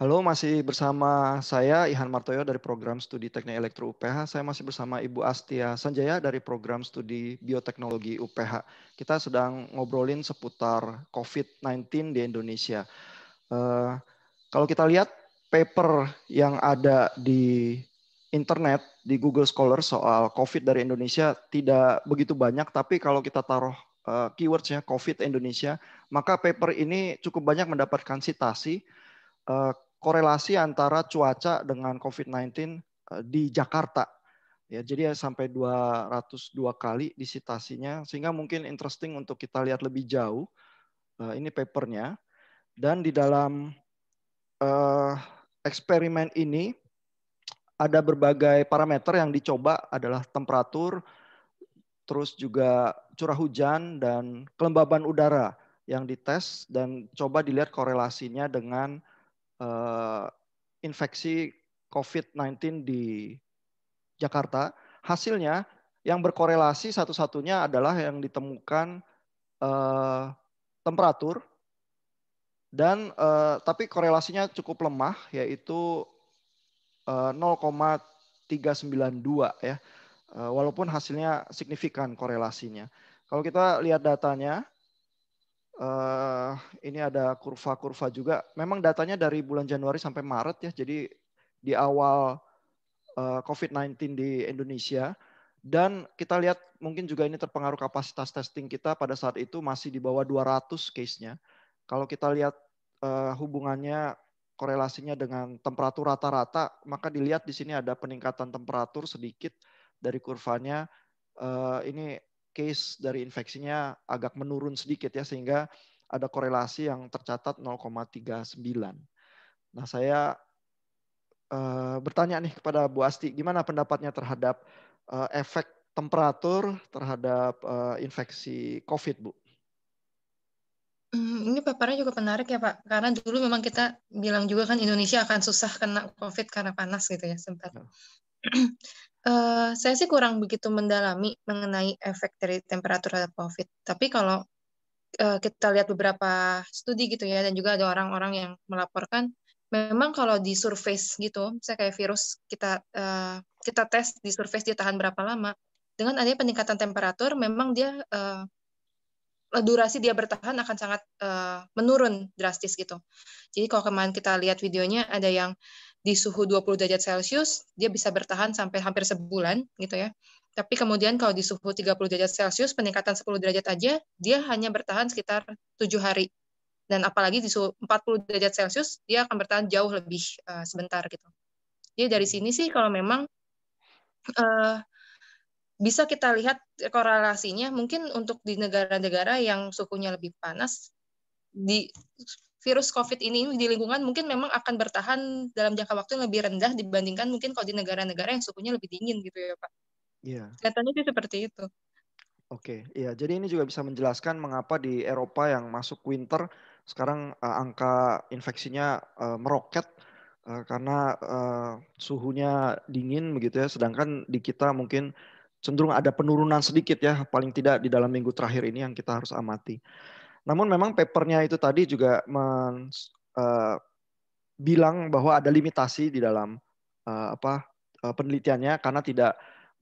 Halo, masih bersama saya Ihan Martoyo dari program studi Teknik Elektro UPH. Saya masih bersama Ibu Astia Sanjaya dari program studi Bioteknologi UPH. Kita sedang ngobrolin seputar COVID-19 di Indonesia. Uh, kalau kita lihat paper yang ada di internet di Google Scholar soal COVID dari Indonesia tidak begitu banyak, tapi kalau kita taruh uh, keywordsnya COVID Indonesia, maka paper ini cukup banyak mendapatkan citasi. Eh, korelasi antara cuaca dengan COVID-19 eh, di Jakarta. Ya, jadi ya sampai 202 kali disitasinya, sehingga mungkin interesting untuk kita lihat lebih jauh. Eh, ini papernya. Dan di dalam eh, eksperimen ini, ada berbagai parameter yang dicoba adalah temperatur, terus juga curah hujan, dan kelembaban udara yang dites dan coba dilihat korelasinya dengan uh, infeksi COVID-19 di Jakarta. Hasilnya yang berkorelasi satu-satunya adalah yang ditemukan uh, temperatur dan uh, tapi korelasinya cukup lemah yaitu uh, 0,392 ya. Uh, walaupun hasilnya signifikan korelasinya. Kalau kita lihat datanya uh, ini ada kurva-kurva juga. Memang datanya dari bulan Januari sampai Maret ya. Jadi di awal uh, eh, COVID-19 di Indonesia dan kita lihat mungkin juga ini terpengaruh kapasitas testing kita pada saat itu masih di bawah 200 case-nya. Kalau kita lihat uh, hubungannya korelasinya dengan temperatur rata-rata, maka dilihat di sini ada peningkatan temperatur sedikit dari kurvanya. Uh, ini case dari infeksinya agak menurun sedikit ya sehingga ada korelasi yang tercatat 0,39. Nah, saya uh, bertanya nih kepada Bu Asti, gimana pendapatnya terhadap uh, efek temperatur terhadap uh, infeksi COVID, Bu? Hmm, ini paparan juga menarik ya Pak, karena dulu memang kita bilang juga kan Indonesia akan susah kena COVID karena panas gitu ya sempat. Ya. Eh, saya sih kurang begitu mendalami mengenai efek dari temperatur terhadap COVID. Tapi kalau eh, kita lihat beberapa studi gitu ya, dan juga ada orang-orang yang melaporkan, memang kalau di surface gitu, saya kayak virus kita eh, kita tes di surface dia tahan berapa lama, dengan adanya peningkatan temperatur, memang dia durasi dia bertahan akan sangat uh, menurun drastis gitu. Jadi kalau kemarin kita lihat videonya ada yang di suhu 20 derajat Celcius dia bisa bertahan sampai hampir sebulan gitu ya. Tapi kemudian kalau di suhu 30 derajat Celcius peningkatan 10 derajat aja dia hanya bertahan sekitar tujuh hari. Dan apalagi di suhu 40 derajat Celcius dia akan bertahan jauh lebih uh, sebentar gitu. Jadi dari sini sih kalau memang uh, bisa kita lihat korelasinya mungkin untuk di negara-negara yang sukunya lebih panas di virus COVID ini di lingkungan mungkin memang akan bertahan dalam jangka waktu yang lebih rendah dibandingkan mungkin kalau di negara-negara yang sukunya lebih dingin gitu ya Pak. Iya. Kelihatannya sih seperti itu. Oke, iya. Jadi ini juga bisa menjelaskan mengapa di Eropa yang masuk winter sekarang uh, angka infeksinya uh, meroket uh, karena uh, suhunya dingin begitu ya, sedangkan di kita mungkin cenderung ada penurunan sedikit ya, paling tidak di dalam minggu terakhir ini yang kita harus amati. Namun memang papernya itu tadi juga men, uh, bilang bahwa ada limitasi di dalam uh, apa uh, penelitiannya karena tidak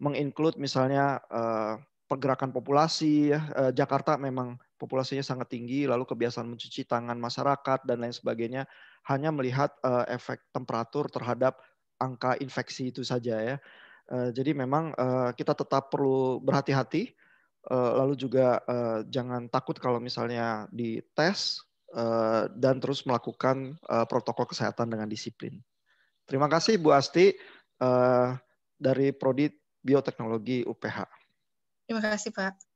menginclude misalnya uh, pergerakan populasi. Uh, Jakarta memang populasinya sangat tinggi, lalu kebiasaan mencuci tangan masyarakat dan lain sebagainya hanya melihat uh, efek temperatur terhadap angka infeksi itu saja ya. Eh, jadi memang uh, kita tetap perlu berhati-hati, uh, lalu juga uh, jangan takut kalau misalnya dites uh, dan terus melakukan uh, protokol kesehatan dengan disiplin. Terima kasih Bu Asti uh, dari Prodi Bioteknologi UPH. Terima kasih Pak.